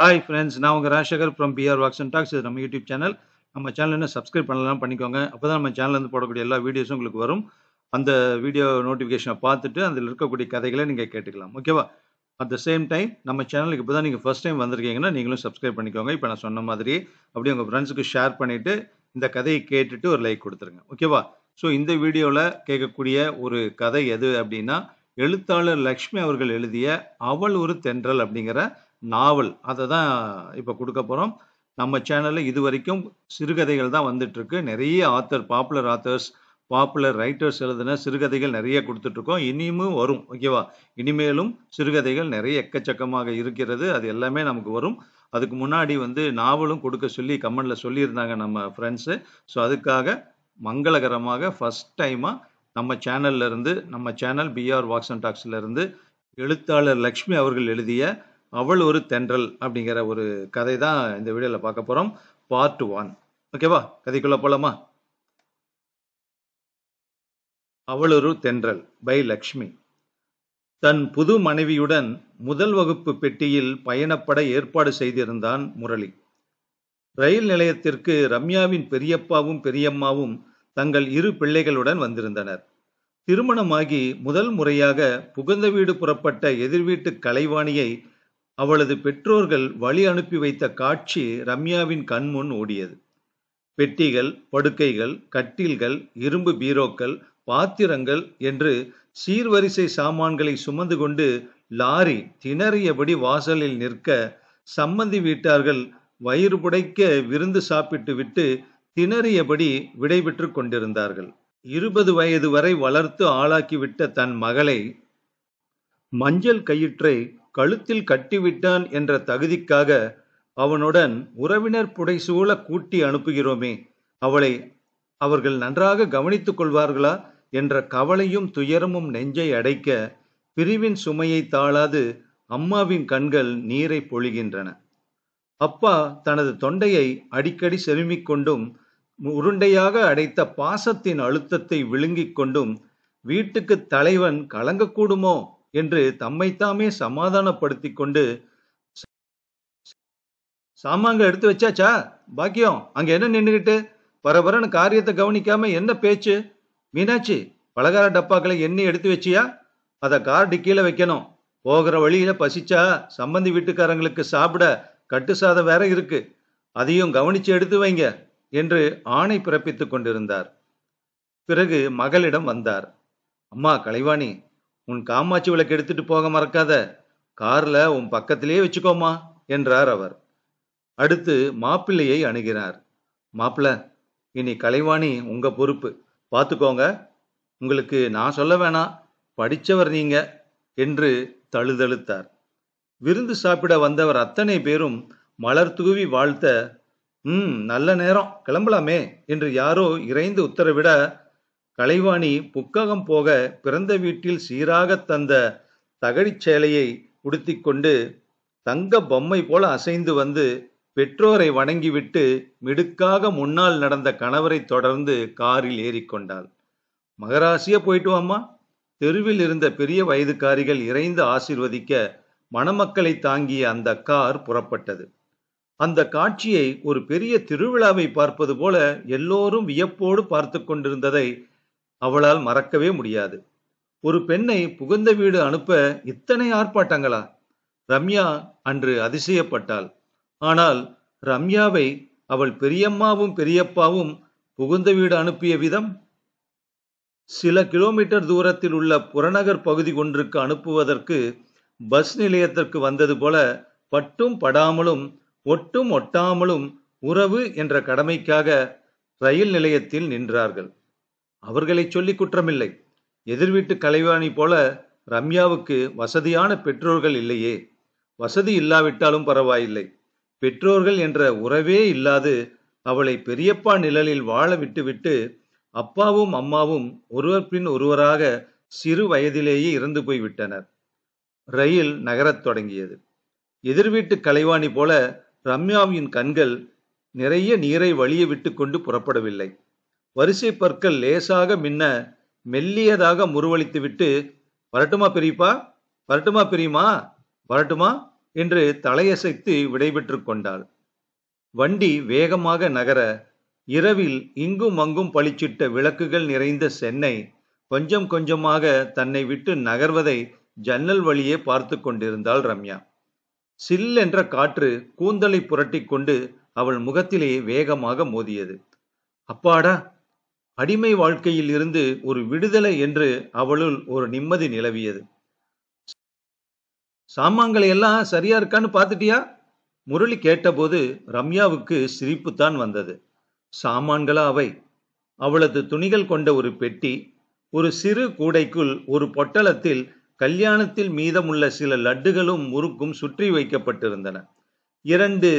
hi friends நான் உங்கள் Rajasekar from PR walks and talks இது நம்ம யூடியூப் சேனல் நம்ம சேனல் என்ன சப்ஸ்கிரைப் பண்ணலாம் பண்ணிக்கோங்க அப்போ தான் நம்ம சேனல்லேருந்து போடக்கூடிய எல்லா வீடியோஸும் உங்களுக்கு வரும் அந்த வீடியோ நோட்டிஃபிகேஷனை பார்த்துட்டு அதில் இருக்கக்கூடிய கதைகளை நீங்கள் கேட்டுக்கலாம் ஓகேவா அட் த சேம் டைம் நம்ம சேனலுக்கு இப்போ தான் நீங்கள் ஃபஸ்ட் டைம் வந்திருக்கீங்கன்னா நீங்களும் சப்ஸ்கிரைப் பண்ணிக்கோங்க இப்போ நான் சொன்ன மாதிரி அப்படி உங்கள் ஃப்ரெண்ட்ஸுக்கு ஷேர் பண்ணிவிட்டு இந்த கதையை கேட்டுட்டு ஒரு லைக் கொடுத்துருங்க ஓகேவா ஸோ இந்த வீடியோவில் கேட்கக்கூடிய ஒரு கதை எது அப்படின்னா எழுத்தாளர் லக்ஷ்மி அவர்கள் எழுதிய அவள் ஒரு தென்றல் அப்படிங்கிற நாவல் அதை தான் இப்போ கொடுக்க போகிறோம் நம்ம சேனலில் இது வரைக்கும் சிறுகதைகள் தான் வந்துட்டுருக்கு நிறைய author popular authors popular writers எழுதின சிறுகதைகள் நிறைய கொடுத்துட்ருக்கோம் இனியுமும் வரும் ஓகேவா இனிமேலும் சிறுகதைகள் நிறைய எக்கச்சக்கமாக இருக்கிறது அது எல்லாமே நமக்கு வரும் அதுக்கு முன்னாடி வந்து நாவலும் கொடுக்க சொல்லி கமெண்டில் சொல்லியிருந்தாங்க நம்ம ஃப்ரெண்ட்ஸு ஸோ அதுக்காக மங்களகரமாக ஃபஸ்ட் டைமாக நம்ம சேனல்லேருந்து நம்ம சேனல் பிஆர் வாக்ஸ் அண்ட் டாக்ஸ்லேருந்து எழுத்தாளர் லக்ஷ்மி அவர்கள் எழுதிய அவள் ஒரு தென்றல் அப்படிங்கிற ஒரு கதை தான் இந்த வீடியோவில் பார்க்க போகிறோம் பார்ட் ஒன் ஓகேவா கதைக்குள்ளே போகலாமா அவள் ஒரு தென்றல் பை லக்ஷ்மி தன் புது மனைவியுடன் முதல் வகுப்பு பெட்டியில் பயணப்பட ஏற்பாடு செய்திருந்தான் முரளி ரயில் நிலையத்திற்கு ரம்யாவின் பெரியப்பாவும் பெரியம்மாவும் தங்கள் இரு பிள்ளைகளுடன் வந்திருந்தனர் திருமணமாகி முதல் முறையாக புகுந்த வீடு புறப்பட்ட எதிர்வீட்டு கலைவாணியை அவளது பெற்றோர்கள் வழி அனுப்பி வைத்த காட்சி ரம்யாவின் கண்முன் ஓடியது பெட்டிகள் படுக்கைகள் கட்டில்கள் இரும்பு பீரோக்கள் பாத்திரங்கள் என்று சீர்வரிசை சாமான்களை சுமந்து கொண்டு லாரி திணறியபடி வாசலில் நிற்க சம்மந்தி வீட்டார்கள் வயிறு புடைக்க விருந்து சாப்பிட்டு விட்டு திணறியபடி விடைபெற்று கொண்டிருந்தார்கள் இருபது வயது வரை வளர்த்து ஆளாக்கிவிட்ட தன் மகளை மஞ்சள் கயிற்றை கழுத்தில் கட்டிவிட்டான் என்ற தகுதிக்காக அவனுடன் உறவினர் புடைசூழ கூட்டி அனுப்புகிறோமே அவளை அவர்கள் நன்றாக கவனித்துக் கொள்வார்களா என்ற கவலையும் துயரமும் நெஞ்சை அடைக்க பிரிவின் சுமையை தாழாது அம்மாவின் கண்கள் நீரை பொழிகின்றன அப்பா தனது தொண்டையை அடிக்கடி கொண்டும் உருண்டையாக அடைத்த பாசத்தின் அழுத்தத்தை விழுங்கிக் கொண்டும் வீட்டுக்கு தலைவன் கலங்கக்கூடுமோ என்று தம்மைத்தாமே சமாதானப்படுத்தி கொண்டு சாமாங்க எடுத்து வச்சாச்சா பாக்கியம் அங்க என்ன நின்றுகிட்டு பரபரன்னு காரியத்தை கவனிக்காம என்ன பேச்சு மீனாட்சி பலகார டப்பாக்களை எண்ணி எடுத்து வச்சியா அதை கார்டு கீழே வைக்கணும் போகிற வழியில பசிச்சா சம்பந்தி வீட்டுக்காரங்களுக்கு சாப்பிட கட்டு சாதம் வேற இருக்கு அதையும் கவனிச்சு எடுத்து வைங்க என்று ஆணை பிறப்பித்து கொண்டிருந்தார் பிறகு மகளிடம் வந்தார் அம்மா கலைவாணி உன் காமாட்சி விளக்கு எடுத்துட்டு போக மறக்காத கார்ல உன் பக்கத்திலேயே வச்சுக்கோமா என்றார் அவர் அடுத்து மாப்பிள்ளையை அணுகிறார் மாப்பிள்ள இனி கலைவாணி உங்க பொறுப்பு பார்த்துக்கோங்க உங்களுக்கு நான் சொல்ல வேணாம் படித்தவர் நீங்க என்று தழுதழுத்தார் விருந்து சாப்பிட வந்தவர் அத்தனை பேரும் மலர் தூவி வாழ்த்த ம் நல்ல நேரம் கிளம்பலாமே என்று யாரோ இறைந்து உத்தரவிட கலைவாணி புக்ககம் போக பிறந்த வீட்டில் சீராகத் தந்த தகழிச் சேலையை உடுத்திக்கொண்டு தங்க பொம்மை போல அசைந்து வந்து பெற்றோரை வணங்கிவிட்டு மிடுக்காக முன்னால் நடந்த கணவரை தொடர்ந்து காரில் ஏறிக்கொண்டாள் மகராசியா போயிட்டு வாமா தெருவில் இருந்த பெரிய வயதுக்காரிகள் இறைந்து ஆசிர்வதிக்க மணமக்களை தாங்கிய அந்த கார் புறப்பட்டது அந்த காட்சியை ஒரு பெரிய திருவிழாவை பார்ப்பது போல எல்லோரும் வியப்போடு பார்த்து கொண்டிருந்ததை அவளால் மறக்கவே முடியாது ஒரு பெண்ணை புகுந்த வீடு அனுப்ப இத்தனை ஆர்ப்பாட்டங்களா ரம்யா அன்று அதிசயப்பட்டாள் ஆனால் ரம்யாவை அவள் பெரியம்மாவும் பெரியப்பாவும் புகுந்த வீடு அனுப்பிய விதம் சில கிலோமீட்டர் தூரத்தில் உள்ள புறநகர் பகுதி ஒன்றுக்கு அனுப்புவதற்கு பஸ் நிலையத்திற்கு வந்தது போல பட்டும் படாமலும் ஒட்டும் ஒட்டாமலும் உறவு என்ற கடமைக்காக ரயில் நிலையத்தில் நின்றார்கள் அவர்களை சொல்லி குற்றமில்லை எதிர்வீட்டு கலைவாணி போல ரம்யாவுக்கு வசதியான பெற்றோர்கள் இல்லையே வசதி இல்லாவிட்டாலும் பரவாயில்லை பெற்றோர்கள் என்ற உறவே இல்லாது அவளை பெரியப்பா நிழலில் வாழ விட்டுவிட்டு அப்பாவும் அம்மாவும் ஒருவர் பின் ஒருவராக சிறு வயதிலேயே இறந்து போய்விட்டனர் ரயில் நகரத் தொடங்கியது எதிர்வீட்டு கலைவாணி போல ரம்யாவின் கண்கள் நிறைய நீரை வழியை விட்டு கொண்டு புறப்படவில்லை வரிசை பற்கள் லேசாக மின்ன மெல்லியதாக விட்டு வரட்டுமா பெரியப்பா வரட்டுமா பிரியுமா வரட்டுமா என்று தலையசைத்து விடைபெற்று கொண்டாள் வண்டி வேகமாக நகர இரவில் இங்கும் அங்கும் பளிச்சிட்ட விளக்குகள் நிறைந்த சென்னை கொஞ்சம் கொஞ்சமாக தன்னை விட்டு நகர்வதை ஜன்னல் வழியே பார்த்து கொண்டிருந்தாள் ரம்யா சில் என்ற காற்று கூந்தலை புரட்டி கொண்டு அவள் முகத்திலேயே வேகமாக மோதியது அப்பாடா அடிமை வாழ்க்கையில் இருந்து ஒரு விடுதலை என்று அவளுள் ஒரு நிம்மதி நிலவியது சாமான்களை எல்லாம் சரியா இருக்கான்னு பார்த்துட்டியா முரளி கேட்டபோது ரம்யாவுக்கு சிரிப்புத்தான் வந்தது சாமான்களா அவை அவளது துணிகள் கொண்ட ஒரு பெட்டி ஒரு சிறு கூடைக்குள் ஒரு பொட்டலத்தில் கல்யாணத்தில் மீதமுள்ள சில லட்டுகளும் முறுக்கும் சுற்றி வைக்கப்பட்டிருந்தன இரண்டு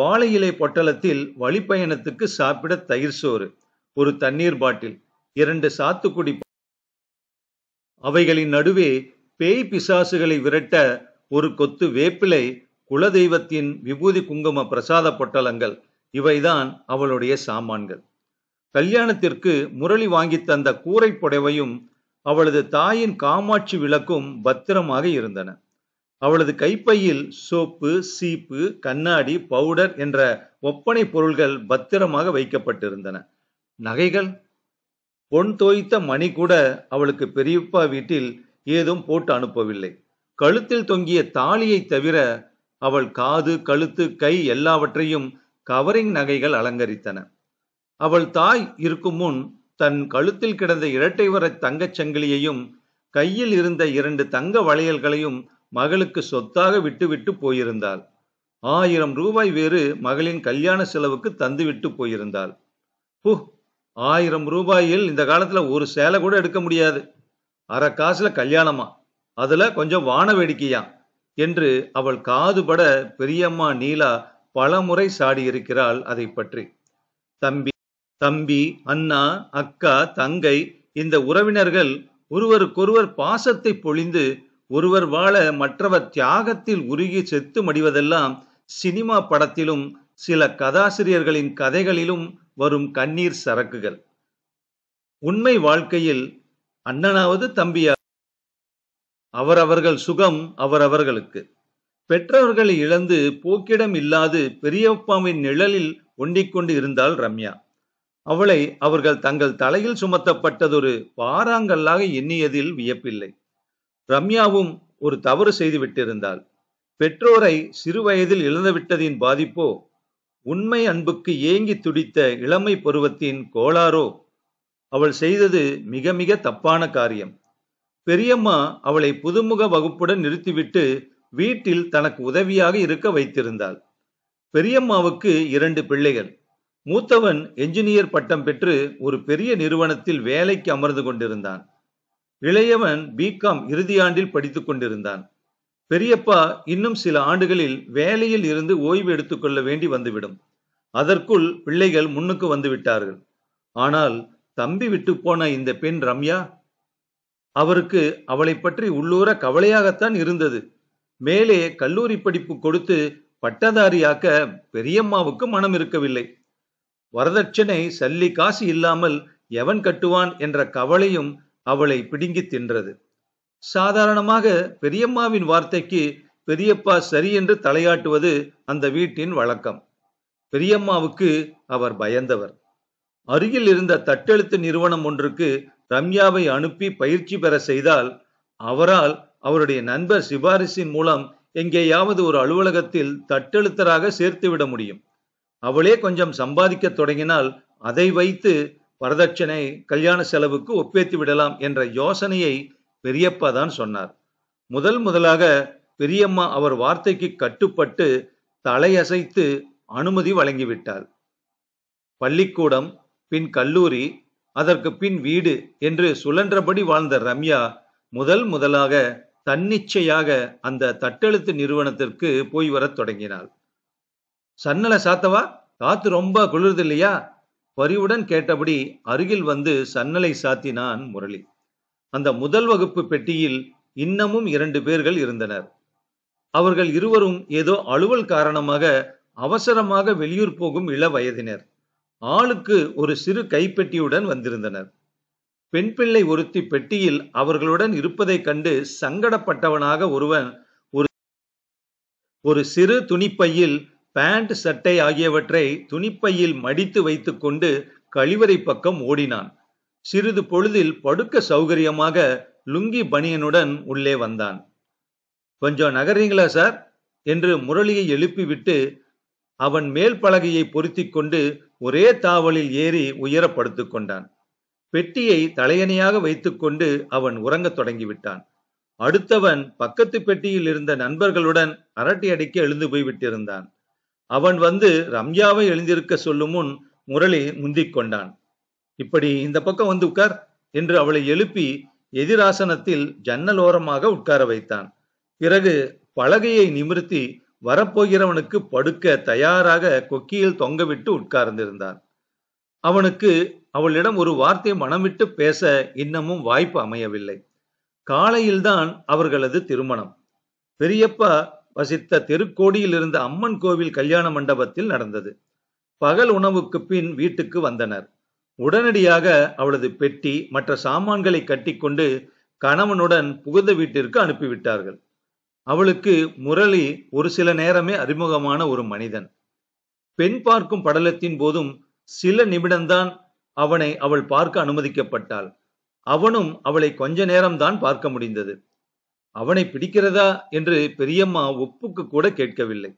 வாழையிலை பொட்டலத்தில் வழிப்பயணத்துக்கு சாப்பிட தயிர் சோறு ஒரு தண்ணீர் பாட்டில் இரண்டு சாத்துக்குடி அவைகளின் நடுவே பேய் பிசாசுகளை விரட்ட ஒரு கொத்து வேப்பிலை குலதெய்வத்தின் விபூதி குங்கும பிரசாத பொட்டலங்கள் இவைதான் அவளுடைய சாமான்கள் கல்யாணத்திற்கு முரளி வாங்கி தந்த கூரை புடவையும் அவளது தாயின் காமாட்சி விளக்கும் பத்திரமாக இருந்தன அவளது கைப்பையில் சோப்பு சீப்பு கண்ணாடி பவுடர் என்ற ஒப்பனை பொருள்கள் பத்திரமாக வைக்கப்பட்டிருந்தன நகைகள் பொன் தோய்த்த மணி கூட அவளுக்கு பெரியப்பா வீட்டில் ஏதும் போட்டு அனுப்பவில்லை கழுத்தில் தொங்கிய தாலியை தவிர அவள் காது கழுத்து கை எல்லாவற்றையும் கவரிங் நகைகள் அலங்கரித்தன அவள் தாய் இருக்கும் முன் தன் கழுத்தில் கிடந்த இரட்டை வர தங்கச் சங்கிலியையும் கையில் இருந்த இரண்டு தங்க வளையல்களையும் மகளுக்கு சொத்தாக விட்டுவிட்டு போயிருந்தாள் ஆயிரம் ரூபாய் வேறு மகளின் கல்யாண செலவுக்கு தந்துவிட்டு போயிருந்தாள் புஹ் ஆயிரம் ரூபாயில் இந்த காலத்துல ஒரு சேலை கூட எடுக்க முடியாது அரை காசுல கல்யாணமா அதுல கொஞ்சம் வான வேடிக்கையா என்று அவள் காதுபட பெரியம்மா நீலா பலமுறை சாடியிருக்கிறாள் அதை பற்றி தம்பி தம்பி அண்ணா அக்கா தங்கை இந்த உறவினர்கள் ஒருவருக்கொருவர் பாசத்தை பொழிந்து ஒருவர் வாழ மற்றவர் தியாகத்தில் உருகி செத்து மடிவதெல்லாம் சினிமா படத்திலும் சில கதாசிரியர்களின் கதைகளிலும் வரும் கண்ணீர் சரக்குகள் உண்மை வாழ்க்கையில் அண்ணனாவது தம்பியா அவரவர்கள் சுகம் அவரவர்களுக்கு பெற்றவர்களை இழந்து போக்கிடம் இல்லாது பெரியப்பாவின் நிழலில் ஒண்டிக்கொண்டு இருந்தாள் ரம்யா அவளை அவர்கள் தங்கள் தலையில் சுமத்தப்பட்டதொரு பாறாங்கல்லாக எண்ணியதில் வியப்பில்லை ரம்யாவும் ஒரு தவறு செய்து விட்டிருந்தாள் பெற்றோரை சிறுவயதில் இழந்துவிட்டதின் பாதிப்போ உண்மை அன்புக்கு ஏங்கி துடித்த இளமை பருவத்தின் கோளாரோ அவள் செய்தது மிக மிக தப்பான காரியம் பெரியம்மா அவளை புதுமுக வகுப்புடன் நிறுத்திவிட்டு வீட்டில் தனக்கு உதவியாக இருக்க வைத்திருந்தாள் பெரியம்மாவுக்கு இரண்டு பிள்ளைகள் மூத்தவன் என்ஜினியர் பட்டம் பெற்று ஒரு பெரிய நிறுவனத்தில் வேலைக்கு அமர்ந்து கொண்டிருந்தான் இளையவன் பிகாம் இறுதியாண்டில் படித்துக் கொண்டிருந்தான் பெரியப்பா இன்னும் சில ஆண்டுகளில் வேலையில் இருந்து ஓய்வு எடுத்துக்கொள்ள வேண்டி வந்துவிடும் அதற்குள் பிள்ளைகள் முன்னுக்கு வந்துவிட்டார்கள் ஆனால் தம்பி விட்டு போன இந்த பெண் ரம்யா அவருக்கு அவளை பற்றி உள்ளூர கவலையாகத்தான் இருந்தது மேலே கல்லூரி படிப்பு கொடுத்து பட்டதாரியாக்க பெரியம்மாவுக்கு மனம் இருக்கவில்லை வரதட்சணை சல்லி காசு இல்லாமல் எவன் கட்டுவான் என்ற கவலையும் அவளை பிடுங்கி தின்றது சாதாரணமாக பெரியம்மாவின் வார்த்தைக்கு பெரியப்பா சரி என்று தலையாட்டுவது அந்த வீட்டின் வழக்கம் பெரியம்மாவுக்கு அவர் பயந்தவர் அருகில் இருந்த தட்டெழுத்து நிறுவனம் ஒன்றுக்கு ரம்யாவை அனுப்பி பயிற்சி பெற செய்தால் அவரால் அவருடைய நண்பர் சிபாரிசின் மூலம் எங்கேயாவது ஒரு அலுவலகத்தில் தட்டெழுத்தராக சேர்த்துவிட முடியும் அவளே கொஞ்சம் சம்பாதிக்க தொடங்கினால் அதை வைத்து வரதட்சணை கல்யாண செலவுக்கு ஒப்பேத்து விடலாம் என்ற யோசனையை பெரியப்பா தான் சொன்னார் முதல் முதலாக பெரியம்மா அவர் வார்த்தைக்கு கட்டுப்பட்டு தலையசைத்து அனுமதி வழங்கிவிட்டார் பள்ளிக்கூடம் பின் கல்லூரி அதற்கு பின் வீடு என்று சுழன்றபடி வாழ்ந்த ரம்யா முதல் முதலாக தன்னிச்சையாக அந்த தட்டெழுத்து நிறுவனத்திற்கு போய் வரத் தொடங்கினாள் சன்னலை சாத்தவா காத்து ரொம்ப குளிர்து இல்லையா பரிவுடன் கேட்டபடி அருகில் வந்து சன்னலை சாத்தினான் முரளி அந்த முதல் வகுப்பு பெட்டியில் இன்னமும் இரண்டு பேர்கள் இருந்தனர் அவர்கள் இருவரும் ஏதோ அலுவல் காரணமாக அவசரமாக வெளியூர் போகும் இள வயதினர் ஆளுக்கு ஒரு சிறு கைப்பெட்டியுடன் வந்திருந்தனர் பெண் பிள்ளை ஒருத்தி பெட்டியில் அவர்களுடன் இருப்பதைக் கண்டு சங்கடப்பட்டவனாக ஒருவன் ஒரு ஒரு சிறு துணிப்பையில் பேண்ட் சட்டை ஆகியவற்றை துணிப்பையில் மடித்து வைத்துக்கொண்டு கழிவறை பக்கம் ஓடினான் சிறிது பொழுதில் படுக்க சௌகரியமாக லுங்கி பனியனுடன் உள்ளே வந்தான் கொஞ்சம் நகர்றீங்களா சார் என்று முரளியை எழுப்பிவிட்டு அவன் மேல் பலகையை பொருத்தி கொண்டு ஒரே தாவலில் ஏறி உயரப்படுத்து கொண்டான் பெட்டியை தலையணையாக வைத்துக்கொண்டு அவன் உறங்கத் தொடங்கிவிட்டான் அடுத்தவன் பக்கத்து பெட்டியில் இருந்த நண்பர்களுடன் அரட்டை அடிக்க எழுந்து போய்விட்டிருந்தான் அவன் வந்து ரம்யாவை எழுந்திருக்க சொல்லும் முன் முரளி முந்திக் கொண்டான் இப்படி இந்த பக்கம் வந்து உட்கார் என்று அவளை எழுப்பி எதிராசனத்தில் ஜன்னலோரமாக உட்கார வைத்தான் பிறகு பலகையை நிமிர்த்தி வரப்போகிறவனுக்கு படுக்க தயாராக கொக்கியில் தொங்கவிட்டு உட்கார்ந்திருந்தான் அவனுக்கு அவளிடம் ஒரு வார்த்தை மனமிட்டு பேச இன்னமும் வாய்ப்பு அமையவில்லை காலையில்தான் அவர்களது திருமணம் பெரியப்பா வசித்த திருக்கோடியில் இருந்த அம்மன் கோவில் கல்யாண மண்டபத்தில் நடந்தது பகல் உணவுக்கு பின் வீட்டுக்கு வந்தனர் உடனடியாக அவளது பெட்டி மற்ற சாமான்களை கட்டிக்கொண்டு கணவனுடன் புகுந்த வீட்டிற்கு அனுப்பிவிட்டார்கள் அவளுக்கு முரளி ஒரு சில நேரமே அறிமுகமான ஒரு மனிதன் பெண் பார்க்கும் படலத்தின் போதும் சில நிமிடம்தான் அவனை அவள் பார்க்க அனுமதிக்கப்பட்டாள் அவனும் அவளை கொஞ்ச நேரம்தான் பார்க்க முடிந்தது அவனை பிடிக்கிறதா என்று பெரியம்மா ஒப்புக்கு கூட கேட்கவில்லை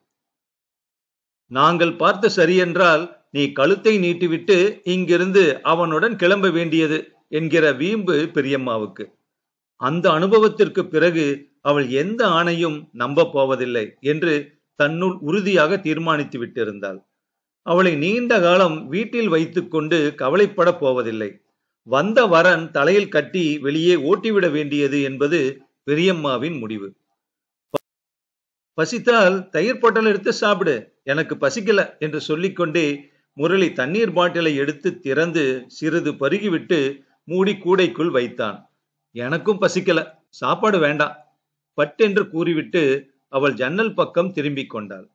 நாங்கள் பார்த்த சரியென்றால் நீ கழுத்தை நீட்டிவிட்டு இங்கிருந்து அவனுடன் கிளம்ப வேண்டியது என்கிற வீம்பு பெரியம்மாவுக்கு அந்த அனுபவத்திற்கு பிறகு அவள் எந்த ஆணையும் நம்ப போவதில்லை என்று தன்னுள் உறுதியாக தீர்மானித்து விட்டிருந்தாள் அவளை நீண்ட காலம் வீட்டில் வைத்துக்கொண்டு கவலைப்பட போவதில்லை வந்த வரன் தலையில் கட்டி வெளியே ஓட்டிவிட வேண்டியது என்பது பெரியம்மாவின் முடிவு பசித்தால் தயிர் பொட்டல் எடுத்து சாப்பிடு எனக்கு பசிக்கல என்று சொல்லிக்கொண்டே முரளி தண்ணீர் பாட்டிலை எடுத்து திறந்து சிறிது பருகிவிட்டு மூடி கூடைக்குள் வைத்தான் எனக்கும் பசிக்கல சாப்பாடு வேண்டாம் பட்டென்று கூறிவிட்டு அவள் ஜன்னல் பக்கம் திரும்பிக் கொண்டாள்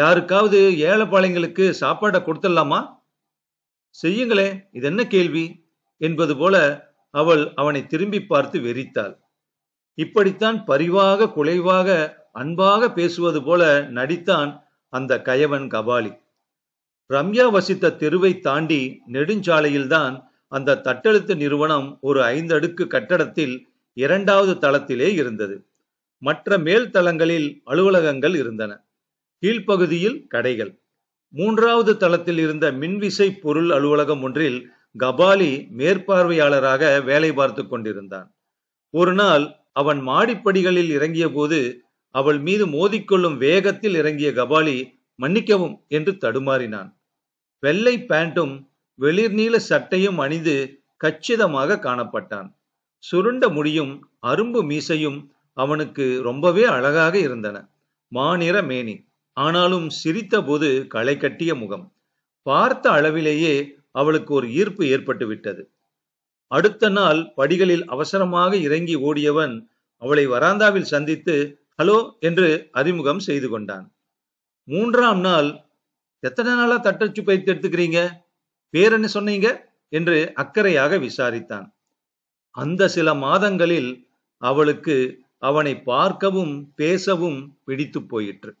யாருக்காவது ஏழைப்பாளைங்களுக்கு சாப்பாடை கொடுத்துடலாமா செய்யுங்களே இது என்ன கேள்வி என்பது போல அவள் அவனை திரும்பி பார்த்து வெறித்தாள் இப்படித்தான் பரிவாக குலைவாக அன்பாக பேசுவது போல நடித்தான் அந்த கயவன் கபாலி ரம்யா வசித்த தெருவை தாண்டி நெடுஞ்சாலையில்தான் அந்த தட்டெழுத்து நிறுவனம் ஒரு ஐந்தடுக்கு கட்டடத்தில் இரண்டாவது தளத்திலே இருந்தது மற்ற மேல் தளங்களில் அலுவலகங்கள் இருந்தன கீழ்ப்பகுதியில் கடைகள் மூன்றாவது தளத்தில் இருந்த மின்விசை பொருள் அலுவலகம் ஒன்றில் கபாலி மேற்பார்வையாளராக வேலை பார்த்து கொண்டிருந்தான் ஒரு நாள் அவன் மாடிப்படிகளில் இறங்கிய போது அவள் மீது மோதிக்கொள்ளும் வேகத்தில் இறங்கிய கபாலி மன்னிக்கவும் என்று தடுமாறினான் வெள்ளை பேண்டும் வெளிர்நீல சட்டையும் அணிந்து கச்சிதமாக காணப்பட்டான் சுருண்ட முடியும் அரும்பு மீசையும் அவனுக்கு ரொம்பவே அழகாக இருந்தன மாநிற மேனி ஆனாலும் சிரித்தபோது களை கட்டிய முகம் பார்த்த அளவிலேயே அவளுக்கு ஒரு ஈர்ப்பு ஏற்பட்டு விட்டது அடுத்த நாள் படிகளில் அவசரமாக இறங்கி ஓடியவன் அவளை வராந்தாவில் சந்தித்து ஹலோ என்று அறிமுகம் செய்து கொண்டான் மூன்றாம் நாள் எத்தனை நாளா தட்டச்சு பயிற்சி எடுத்துக்கிறீங்க பேர் என்ன சொன்னீங்க என்று அக்கறையாக விசாரித்தான் அந்த சில மாதங்களில் அவளுக்கு அவனை பார்க்கவும் பேசவும் பிடித்து போயிற்று